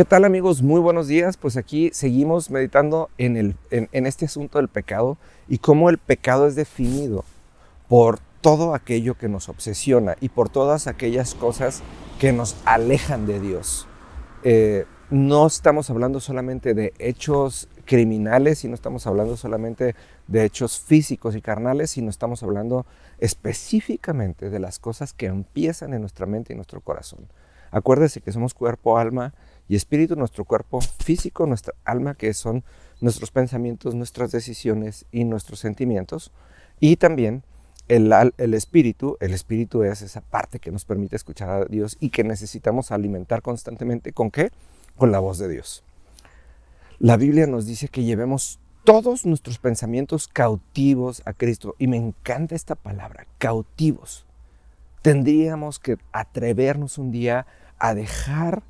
¿Qué tal amigos? Muy buenos días. Pues aquí seguimos meditando en, este asunto del pecado y cómo el pecado es definido por todo aquello que nos obsesiona y por todas aquellas cosas que nos alejan de Dios. Eh, no estamos hablando solamente de hechos criminales y no estamos hablando solamente de hechos físicos y carnales, sino estamos hablando específicamente de las cosas que empiezan en nuestra mente y nuestro corazón. Acuérdese que somos cuerpo, alma y espíritu, nuestro cuerpo físico, nuestra alma, que son nuestros pensamientos, nuestras decisiones y nuestros sentimientos, y también el, el, espíritu, el espíritu es esa parte que nos permite escuchar a Dios y que necesitamos alimentar constantemente. ¿Con qué? Con la voz de Dios. La Biblia nos dice que llevemos todos nuestros pensamientos cautivos a Cristo. Y me encanta esta palabra, cautivos. Tendríamos que atrevernos un día a dejar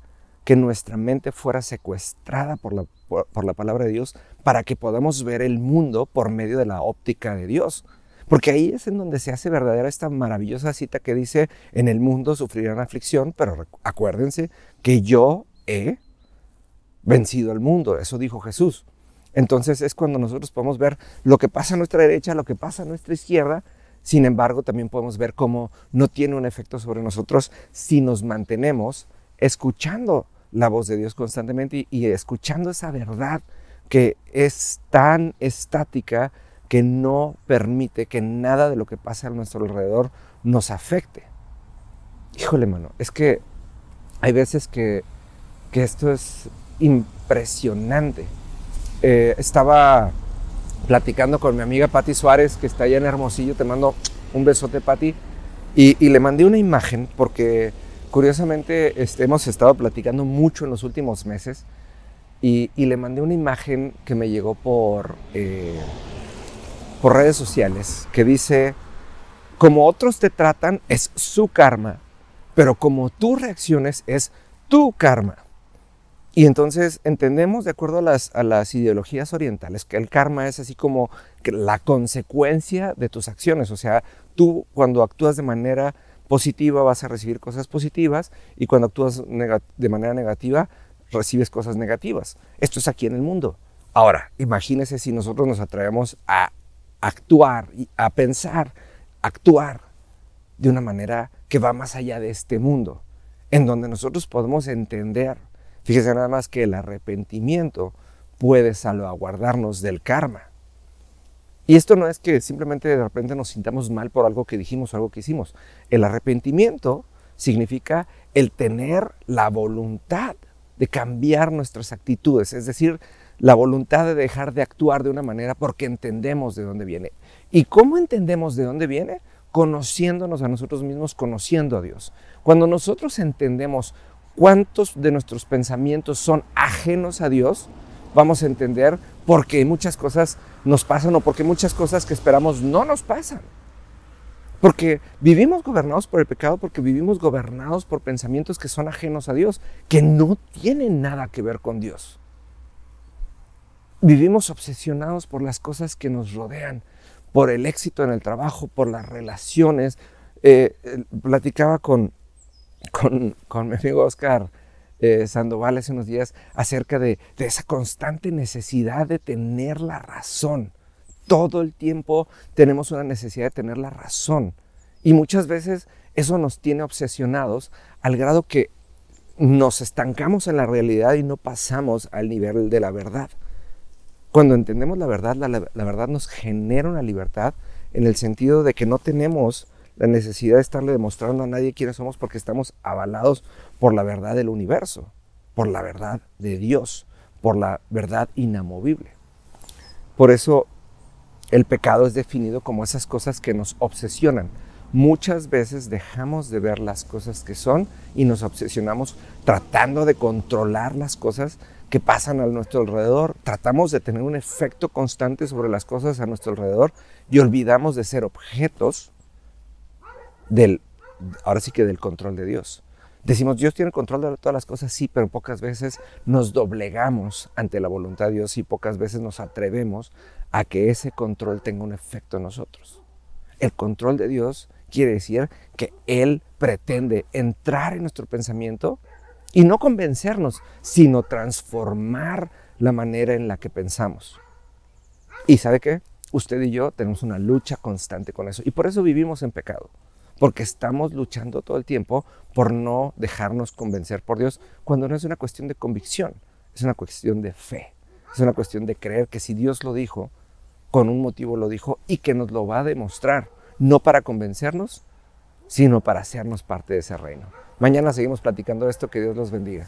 que nuestra mente fuera secuestrada por la, por, la palabra de Dios para que podamos ver el mundo por medio de la óptica de Dios. Porque ahí es en donde se hace verdadera esta maravillosa cita que dice, en el mundo sufrirán aflicción, pero acuérdense que yo he vencido al mundo, eso dijo Jesús. Entonces es cuando nosotros podemos ver lo que pasa a nuestra derecha, lo que pasa a nuestra izquierda, sin embargo también podemos ver cómo no tiene un efecto sobre nosotros si nos mantenemos escuchando la voz de Dios constantemente y, escuchando esa verdad que es tan estática que no permite que nada de lo que pasa a nuestro alrededor nos afecte. Híjole, mano, es que hay veces que, esto es impresionante. Eh, estaba platicando con mi amiga Patti Suárez, que está allá en Hermosillo, te mando un besote, Patti, y, y le mandé una imagen porque Curiosamente, este, hemos estado platicando mucho en los últimos meses y, le mandé una imagen que me llegó por, eh, por redes sociales que dice, como otros te tratan es su karma, pero como tú reacciones es tu karma. Y entonces entendemos, de acuerdo a las, ideologías orientales, que el karma es así como la consecuencia de tus acciones. O sea, tú cuando actúas de manera positiva vas a recibir cosas positivas y cuando actúas de manera negativa recibes cosas negativas. Esto es aquí en el mundo. Ahora, imagínese si nosotros nos atrevemos a actuar, a pensar, actuar de una manera que va más allá de este mundo, en donde nosotros podemos entender, fíjese nada más que el arrepentimiento puede salvaguardarnos del karma. Y esto no es que simplemente de repente nos sintamos mal por algo que dijimos o algo que hicimos. El arrepentimiento significa el tener la voluntad de cambiar nuestras actitudes, es decir, la voluntad de dejar de actuar de una manera porque entendemos de dónde viene. ¿Y cómo entendemos de dónde viene? Conociéndonos a nosotros mismos, conociendo a Dios. Cuando nosotros entendemos cuántos de nuestros pensamientos son ajenos a Dios, vamos a entender porque muchas cosas nos pasan o porque muchas cosas que esperamos no nos pasan. Porque vivimos gobernados por el pecado, porque vivimos gobernados por pensamientos que son ajenos a Dios, que no tienen nada que ver con Dios. Vivimos obsesionados por las cosas que nos rodean, por el éxito en el trabajo, por las relaciones. Eh, eh, platicaba con, con, con mi amigo Oscar eh, Sandoval hace unos días acerca de, esa constante necesidad de tener la razón. Todo el tiempo tenemos una necesidad de tener la razón. Y muchas veces eso nos tiene obsesionados al grado que nos estancamos en la realidad y no pasamos al nivel de la verdad. Cuando entendemos la verdad, la, verdad nos genera una libertad en el sentido de que no tenemos la necesidad de estarle demostrando a nadie quiénes somos porque estamos avalados por la verdad del universo, por la verdad de Dios, por la verdad inamovible. Por eso el pecado es definido como esas cosas que nos obsesionan. Muchas veces dejamos de ver las cosas que son y nos obsesionamos tratando de controlar las cosas que pasan a nuestro alrededor. Tratamos de tener un efecto constante sobre las cosas a nuestro alrededor y olvidamos de ser objetos del, ahora sí que del control de Dios. Decimos, Dios tiene control de todas las cosas, sí, pero pocas veces nos doblegamos ante la voluntad de Dios y pocas veces nos atrevemos a que ese control tenga un efecto en nosotros. El control de Dios quiere decir que Él pretende entrar en nuestro pensamiento y no convencernos, sino transformar la manera en la que pensamos. ¿Y sabe qué? Usted y yo tenemos una lucha constante con eso y por eso vivimos en pecado porque estamos luchando todo el tiempo por no dejarnos convencer por Dios, cuando no es una cuestión de convicción, es una cuestión de fe, es una cuestión de creer que si Dios lo dijo, con un motivo lo dijo y que nos lo va a demostrar, no para convencernos, sino para hacernos parte de ese reino. Mañana seguimos platicando esto, que Dios los bendiga.